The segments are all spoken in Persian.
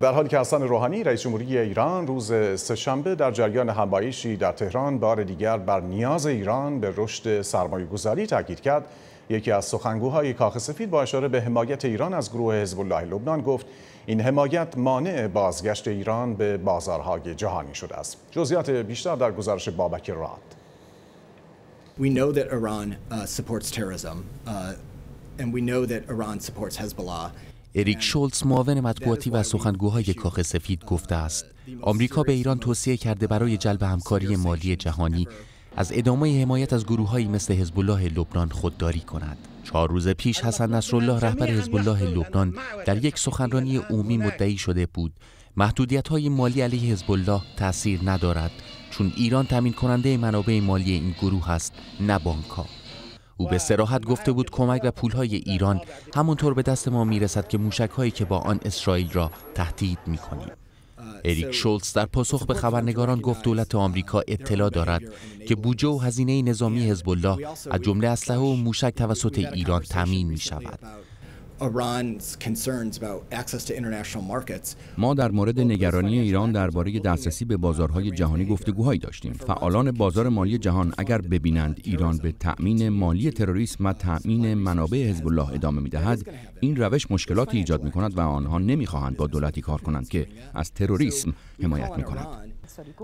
در حالی که حسن روحانی رئیس جمهوری ایران روز سهشنبه در جریان همایشی در تهران بار دیگر بر نیاز ایران به رشد سرمایه گذاری تاکید کرد یکی از سخنگوهای کاخ سفید با اشاره به حمایت ایران از گروه حزب الله لبنان گفت این حمایت مانع بازگشت ایران به بازارهای جهانی شده است جزئیات بیشتر در گزارش بابک راد اریک شولتز معاون مطبوعاتی و سخنگوهای کاخ سفید گفته است آمریکا به ایران توصیه کرده برای جلب همکاری مالی جهانی از ادامه حمایت از گروههایی مثل حزب الله لبنان خودداری کند چهار روز پیش حسن نصرالله رهبر حزب الله لبنان در یک سخنرانی عمومی مدعی شده بود محدودیت های مالی علیه حزب الله تاثیر ندارد چون ایران تامین کننده منابع مالی این گروه است نه بانک‌ها او به سراحت گفته بود کمک و پولهای ایران همونطور به دست ما میرسد که موشکهایی که با آن اسرائیل را تهدید میکنیم اریک شولتز در پاسخ به خبرنگاران گفت دولت آمریکا اطلاع دارد که بودجه و هزینه نظامی حزب الله از جمله اسلحه و موشک توسط ایران تامین می شود ما در مورد نگرانی ایران درباره دسترسی به بازارهای جهانی گفتگوهایی داشتیم. فعالان بازار مالی جهان اگر ببینند ایران به تأمین مالی تروریسم و تأمین منابع حزب الله ادامه میدهد، این روش مشکلاتی ایجاد می کند و آنها نمیخواهند با دولتی کار کنند که از تروریسم حمایت می کند.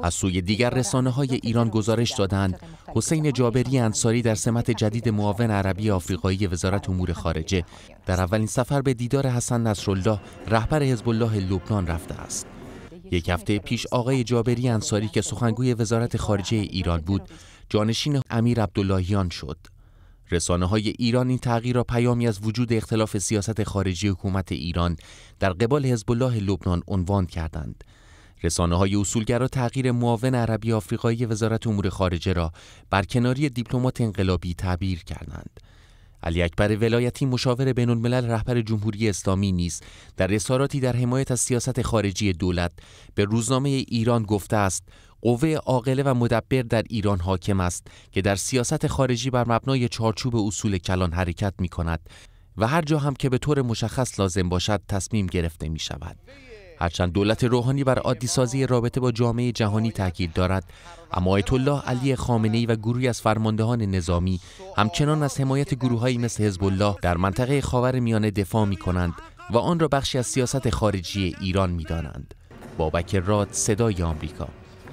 از سوی دیگر رسانه های ایران گزارش دادند حسین جابری انصاری در سمت جدید معاون عربی آفریقایی وزارت امور خارجه در اول این سفر به دیدار حسن نصرالله رهبر حزب الله لبنان رفته است یک هفته پیش آقای جابری انصاری که سخنگوی وزارت خارجه ایران بود جانشین امیر عبداللهیان شد رسانه های ایران این تغییر را پیامی از وجود اختلاف سیاست خارجی حکومت ایران در قبال حزب الله لبنان عنوان کردند رسانه های اصولگرا تغییر معاون عربی آفریقایی وزارت امور خارجه را کناری دیپلمات انقلابی تعبیر کردند علی اکبر ولایتی مشاور بین رهبر جمهوری اسلامی نیست در اظهاراتی در حمایت از سیاست خارجی دولت به روزنامه ایران گفته است قوه عاقله و مدبر در ایران حاکم است که در سیاست خارجی بر مبنای چارچوب اصول کلان حرکت می کند و هر جا هم که به طور مشخص لازم باشد تصمیم گرفته می شود. هرچند دولت روحانی بر عادی سازی رابطه با جامعه جهانی تاکید دارد اما آیت الله علی خامنه ای و گروهی از فرماندهان نظامی همچنان از حمایت گروههایی مثل حزب الله در منطقه خاور میانه دفاع می کنند و آن را بخشی از سیاست خارجی ایران می دانند. بابک راد صدای آمریکا